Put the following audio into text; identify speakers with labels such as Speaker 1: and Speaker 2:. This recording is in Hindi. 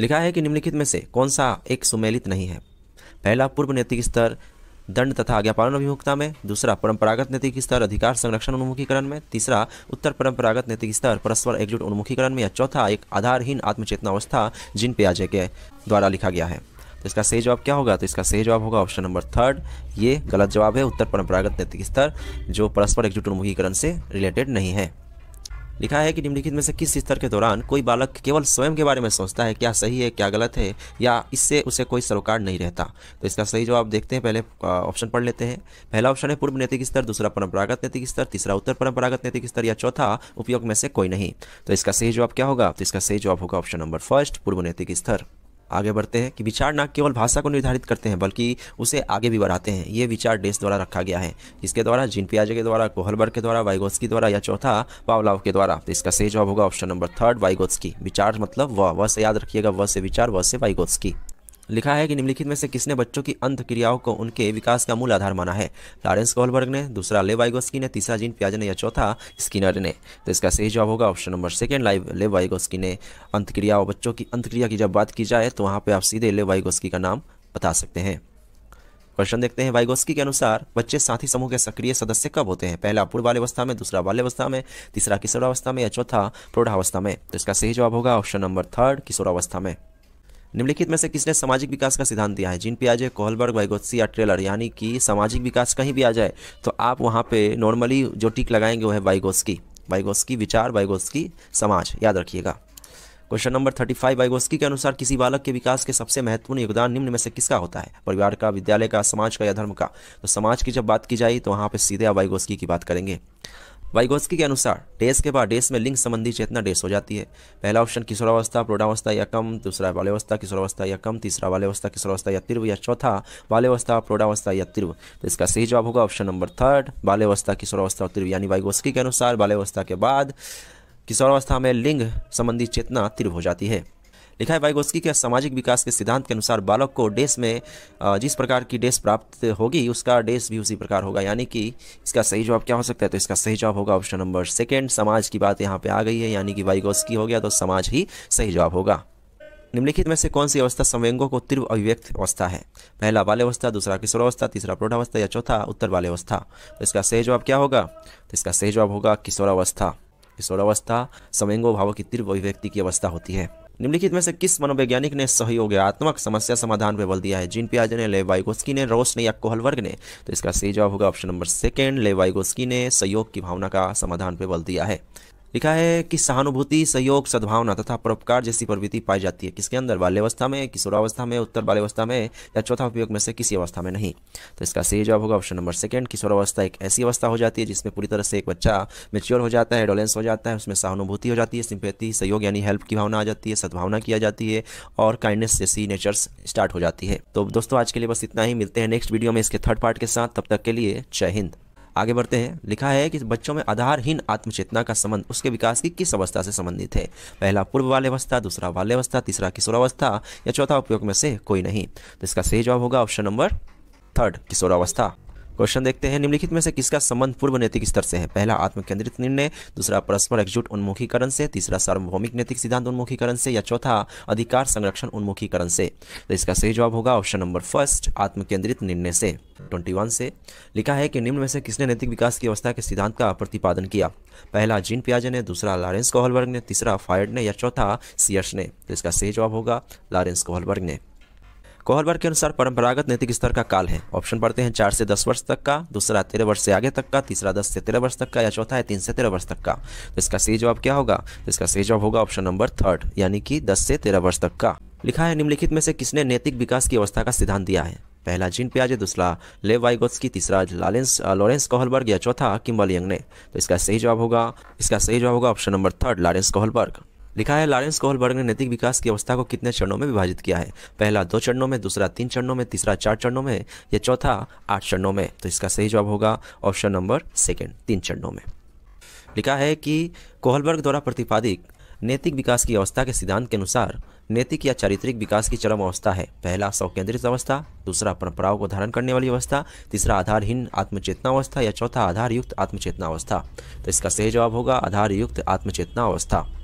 Speaker 1: लिखा है कि निम्नलिखित में से कौन सा एक सुमेलित नहीं है पहला पूर्व नैतिक स्तर दंड तथा आज्ञापालन अभिमुखता में दूसरा परंपरागत नैतिक स्तर अधिकार संरक्षण उन्मुखीकरण में तीसरा उत्तर परंपरागत नैतिक स्तर परस्पर एकजुट उन्मुखीकरण में या चौथा एक आधारहीन आत्मचेतनावस्था जिन आजय के द्वारा लिखा गया है तो इसका सही जवाब क्या होगा तो इसका सही जवाब होगा ऑप्शन नंबर थर्ड ये गलत जवाब है उत्तर परंपरागत नैतिक स्तर जो परस्पर एकजुट उन्मुखीकरण से रिलेटेड नहीं है लिखा है कि निम्नलिखित में से किस स्तर के दौरान कोई बालक केवल स्वयं के बारे में सोचता है क्या सही है क्या गलत है या इससे उसे कोई सरोकार नहीं रहता तो इसका सही जवाब देखते हैं पहले ऑप्शन पढ़ लेते हैं पहला ऑप्शन है पूर्व नैतिक स्तर दूसरा परंपरागत नैतिक स्तर तीसरा उत्तर परंपरागत नैतिक स्तर या चौथा उपयोग में से कोई नहीं तो इसका सही जवाब क्या होगा तो इसका सही जवाब होगा ऑप्शन नंबर फर्स्ट पूर्व नैतिक स्तर आगे बढ़ते हैं कि विचार न केवल भाषा को निर्धारित करते हैं बल्कि उसे आगे भी बढ़ाते हैं ये विचार डेस द्वारा रखा गया है इसके द्वारा जिन पियाजे के द्वारा कोहलबर्ग के द्वारा वाइगोस के द्वारा या चौथा पावलाव के द्वारा तो इसका सही जवाब होगा ऑप्शन नंबर थर्ड की विचार मतलब व व से याद रखिएगा व से विचार व से की लिखा है कि निम्नलिखित में से किसने बच्चों की अंत क्रियाओं को उनके विकास का मूल आधार माना है लॉरेंस गोलबर्ग ने दूसरा लेवाइगोस्की ने तीसरा जीन प्याज ने या चौथा स्किनर ने तो इसका सही जवाब होगा ऑप्शन नंबर सेकेंड लाइव लेवाइगोस्की ने अंत क्रियाओं बच्चों की अंत क्रिया की जब बात की जाए तो वहाँ पर आप सीधे लेवाइगोस्की का नाम बता सकते हैं क्वेश्चन देखते हैं वाइगोस्की के अनुसार बच्चे साथी समूह के सक्रिय सदस्य कब होते हैं पहला पूर्व बाल्यवस्था में दूसरा बाल्यावस्था में तीसरा किशोरावस्था में या चौथा प्रौढ़ावस्था में तो इसका सही जवाब होगा ऑप्शन नंबर थर्ड किशोरावस्था में निम्नलिखित में से किसने सामाजिक विकास का सिद्धांत दिया है जिन पे आ जाए कोहलबर्ग वाइगोत्सी या ट्रेलर यानी कि सामाजिक विकास कहीं भी आ जाए तो आप वहाँ पे नॉर्मली जो टिक लगाएंगे वो है वाइगोस्की वाइगोस्की विचार वाइगोस्की समाज याद रखिएगा question number thirty five Vygotsky के अनुसार किसी बालक के विकास के सबसे महत्वपूर्ण योगदान निम्न में से किसका होता है परिवार का विद्यालय का समाज का या धर्म का तो समाज की जब बात की जाए तो वहाँ पर सीधे आप वाइगोस्की की बात करेंगे वाइगोस्की के अनुसार डेस के बाद डेस में लिंग संबंधी चेतना डेस हो जाती है पहला ऑप्शन किशोरावस्था प्रौढ़ावस्था या कम दूसरा बाल्यावस्था किशोरावस्था या कम तीसरा बाल्यावस्था किशोरावस्था या तीव्र या चौथा बाल्यवस्था प्रौढ़ावस्था या तीव्र तो इसका सही जवाब होगा ऑप्शन नंबर थर्ड बाल्यावस्था किशोरावस्था और तीव्र यानी वाइगोस्की के अनुसार बाल्यवस्था के बाद किशोरावस्था में लिंग संबंधी चेतना तीव्र हो जाती है लिखा है वाइगोस्की के सामाजिक विकास के सिद्धांत के अनुसार बालक को डेस में जिस प्रकार की डेस प्राप्त होगी उसका डेस भी उसी प्रकार होगा यानी कि इसका सही जवाब क्या हो सकता है तो इसका सही जवाब होगा ऑप्शन नंबर सेकेंड समाज की बात यहाँ पर आ गई है यानी कि वाइगोस्की हो गया तो समाज ही सही जवाब होगा निम्नलिखित में से कौन सी अवस्था संवेंगों को तीव्र अभिव्यक्त अवस्था है पहला बाल्य अवस्था दूसरा किशोरावस्था तीसरा प्रौढ़ावस्था या चौथा उत्तर बाल्य अवस्था तो इसका सही जवाब क्या होगा तो इसका सही जवाब होगा किशोरावस्था किशोरावस्था संवेंगो भावों की तीव्र अभिव्यक्ति की अवस्था होती है निम्नलिखित में से किस मनोवैज्ञानिक ने सहयोगात्मक समस्या समाधान पर बल दिया है जिन पियाजे ने लेवाइगोस्की ने रोस ने या कोहलवर्ग ने तो इसका सही जवाब होगा ऑप्शन नंबर सेकेंड लेवाइगोस्की ने सहयोग की भावना का समाधान पर बल दिया है लिखा है कि सहानुभूति सहयोग सद्भावना तथा परोपकार जैसी प्रवृत्ति पाई जाती है किसके अंदर बाल्यवस्था में किशोरावस्था में उत्तर बाल्यवस्था में या चौथा उपयोग में से किसी अवस्था में नहीं तो इसका सही जवाब होगा ऑप्शन नंबर सेकंड किशोरावस्था एक ऐसी अवस्था हो जाती है जिसमें पूरी तरह से एक बच्चा मेच्योर हो जाता है एडोलेंस हो जाता है उसमें सहानुभूति हो जाती है सिंपेति सहयोग यानी हेल्प की भावना आ जाती है सद्भावना किया जाती है और काइंडनेस जैसी नेचर्स स्टार्ट हो जाती है तो दोस्तों आज के लिए बस इतना ही मिलते हैं नेक्स्ट वीडियो में इसके थर्ड पार्ट के साथ तब तक के लिए जय हिंद आगे बढ़ते हैं लिखा है कि बच्चों में आधारहीन आत्मचेतना का संबंध उसके विकास की किस अवस्था से संबंधित है पहला पूर्व बाल्यावस्था दूसरा बाल्यावस्था तीसरा किशोरावस्था या चौथा उपयोग में से कोई नहीं तो इसका सही जवाब होगा ऑप्शन नंबर थर्ड किशोरावस्था क्वेश्चन देखते हैं निम्नलिखित में से किसका संबंध पूर्व नैतिक स्तर से है पहला आत्मकेंद्रित निर्णय दूसरा परस्पर एकजुट उन्मुखीकरण से तीसरा सार्वभौमिक नैतिक सिद्धांत उन्मुखीकरण से या चौथा अधिकार संरक्षण उन्मुखीकरण से तो इसका सही जवाब होगा ऑप्शन नंबर फर्स्ट आत्मकेंद्रित निर्णय से 21 से लिखा है कि निम्न में से किसने नैतिक विकास की अवस्था के सिद्धांत का प्रतिपादन किया पहला जीन पियाजे ने दूसरा लॉरेंस कोहलबर्ग ने तीसरा फायर्ड ने या चौथा सियर्स ने तो इसका सही जवाब होगा लॉरेंस कोहलबर्ग ने कोहलबर्ग के अनुसार परंपरागत नैतिक स्तर का काल है ऑप्शन पढ़ते हैं चार से दस वर्ष तक का दूसरा तेरह वर्ष से आगे तक का तीसरा दस से तेरह वर्ष तक का या चौथा है तीन से तेरह वर्ष तक का तो इसका सही जवाब क्या होगा तो इसका सही जवाब होगा ऑप्शन नंबर थर्ड यानी कि दस से तेरह वर्ष तक का लिखा है निम्नलिखित में से किसने नैतिक विकास की अवस्था का सिद्धांत दिया है पहला जिन प्याजे दूसरा लेव की तीसरा लालेंस लॉरेंस कोहलबर्ग या चौथा किम्बल यंग ने तो इसका सही जवाब होगा इसका सही जवाब होगा option number third Lawrence Kohlberg लिखा है लॉरेंस कोहलबर्ग ने नैतिक विकास की अवस्था को कितने चरणों में विभाजित किया है पहला दो चरणों में दूसरा तीन चरणों में तीसरा चार चरणों में या चौथा आठ चरणों में तो इसका सही जवाब होगा ऑप्शन नंबर सेकेंड तीन चरणों में लिखा है कि कोहलबर्ग द्वारा प्रतिपादित नैतिक विकास की अवस्था के सिद्धांत के अनुसार नैतिक या चारित्रिक विकास की चरम अवस्था है पहला स्वकेंद्रित अवस्था दूसरा परंपराओं को धारण करने वाली अवस्था तीसरा आधारहीन आत्मचेतना अवस्था या चौथा आधार युक्त आत्मचेतना अवस्था तो इसका सही जवाब होगा आधार युक्त आत्मचेतना अवस्था